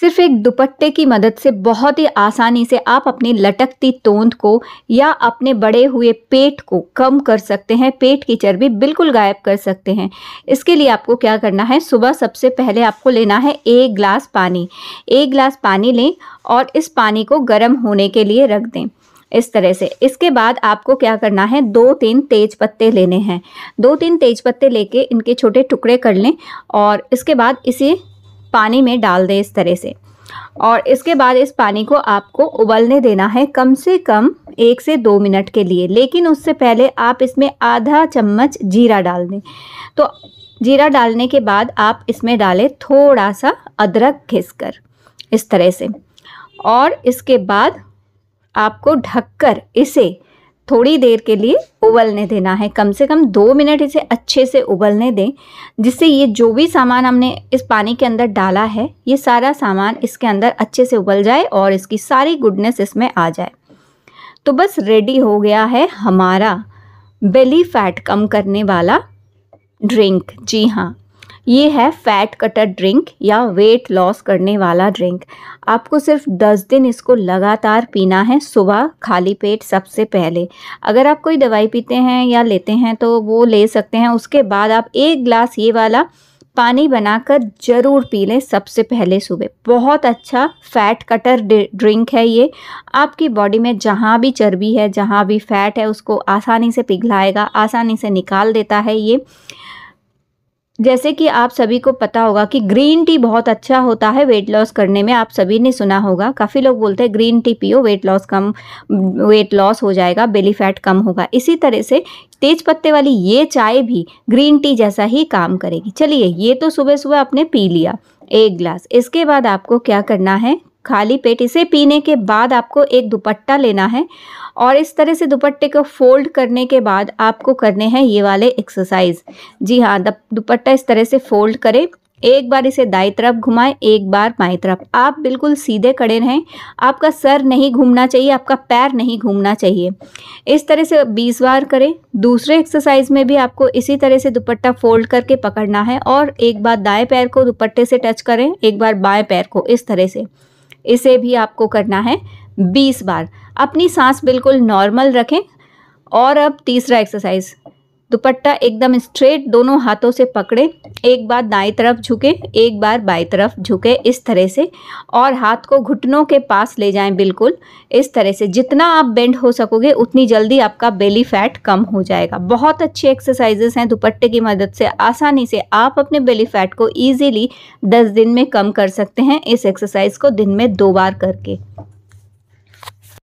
सिर्फ एक दुपट्टे की मदद से बहुत ही आसानी से आप अपनी लटकती तोंद को या अपने बड़े हुए पेट को कम कर सकते हैं पेट की चर्बी बिल्कुल गायब कर सकते हैं इसके लिए आपको क्या करना है सुबह सबसे पहले आपको लेना है एक ग्लास पानी एक ग्लास पानी लें और इस पानी को गर्म होने के लिए रख दें इस तरह से इसके बाद आपको क्या करना है दो तीन तेज पत्ते लेने हैं दो तीन तेज पत्ते लेके इनके छोटे टुकड़े कर लें और इसके बाद इसे पानी में डाल दें इस तरह से और इसके बाद इस पानी को आपको उबलने देना है कम से कम एक से दो मिनट के लिए लेकिन उससे पहले आप इसमें आधा चम्मच जीरा डाल दें तो जीरा डालने के बाद आप इसमें डालें थोड़ा सा अदरक घिस कर इस तरह से और इसके बाद आपको ढककर इसे थोड़ी देर के लिए उबलने देना है कम से कम दो मिनट इसे अच्छे से उबलने दें जिससे ये जो भी सामान हमने इस पानी के अंदर डाला है ये सारा सामान इसके अंदर अच्छे से उबल जाए और इसकी सारी गुडनेस इसमें आ जाए तो बस रेडी हो गया है हमारा बेली फैट कम करने वाला ड्रिंक जी हाँ ये है फैट कटर ड्रिंक या वेट लॉस करने वाला ड्रिंक आपको सिर्फ दस दिन इसको लगातार पीना है सुबह खाली पेट सबसे पहले अगर आप कोई दवाई पीते हैं या लेते हैं तो वो ले सकते हैं उसके बाद आप एक ग्लास ये वाला पानी बनाकर ज़रूर पी लें सबसे पहले सुबह बहुत अच्छा फैट कटर ड्रिंक है ये आपकी बॉडी में जहाँ भी चर्बी है जहाँ भी फैट है उसको आसानी से पिघलाएगा आसानी से निकाल देता है ये जैसे कि आप सभी को पता होगा कि ग्रीन टी बहुत अच्छा होता है वेट लॉस करने में आप सभी ने सुना होगा काफ़ी लोग बोलते हैं ग्रीन टी पियो वेट लॉस कम वेट लॉस हो जाएगा बेली फैट कम होगा इसी तरह से तेज पत्ते वाली ये चाय भी ग्रीन टी जैसा ही काम करेगी चलिए ये तो सुबह सुबह आपने पी लिया एक ग्लास इसके बाद आपको क्या करना है खाली पेट इसे पीने के बाद आपको एक दुपट्टा लेना है और इस तरह से दुपट्टे को फोल्ड करने के बाद आपको करने हैं ये वाले एक्सरसाइज जी हाँ दुपट्टा इस तरह से फोल्ड करें एक बार इसे दाई तरफ घुमाएं एक बार बाई तरफ आप बिल्कुल सीधे खड़े रहें आपका सर नहीं घूमना चाहिए आपका पैर नहीं घूमना चाहिए इस तरह से 20 बार करें दूसरे एक्सरसाइज में भी आपको इसी तरह से दुपट्टा फोल्ड करके पकड़ना है और एक बार दाएं पैर को दुपट्टे से टच करें एक बार बाएं पैर को इस तरह से इसे भी आपको करना है 20 बार अपनी सांस बिल्कुल नॉर्मल रखें और अब तीसरा एक्सरसाइज दुपट्टा एकदम स्ट्रेट दोनों हाथों से पकड़े एक बार दाएं तरफ झुके एक बार बाएं तरफ झुके इस तरह से और हाथ को घुटनों के पास ले जाएं बिल्कुल इस तरह से जितना आप बेंड हो सकोगे उतनी जल्दी आपका बेली फैट कम हो जाएगा बहुत अच्छी एक्सरसाइजेस हैं दुपट्टे की मदद से आसानी से आप अपने बेली फैट को ईजिली दस दिन में कम कर सकते हैं इस एक्सरसाइज को दिन में दो बार करके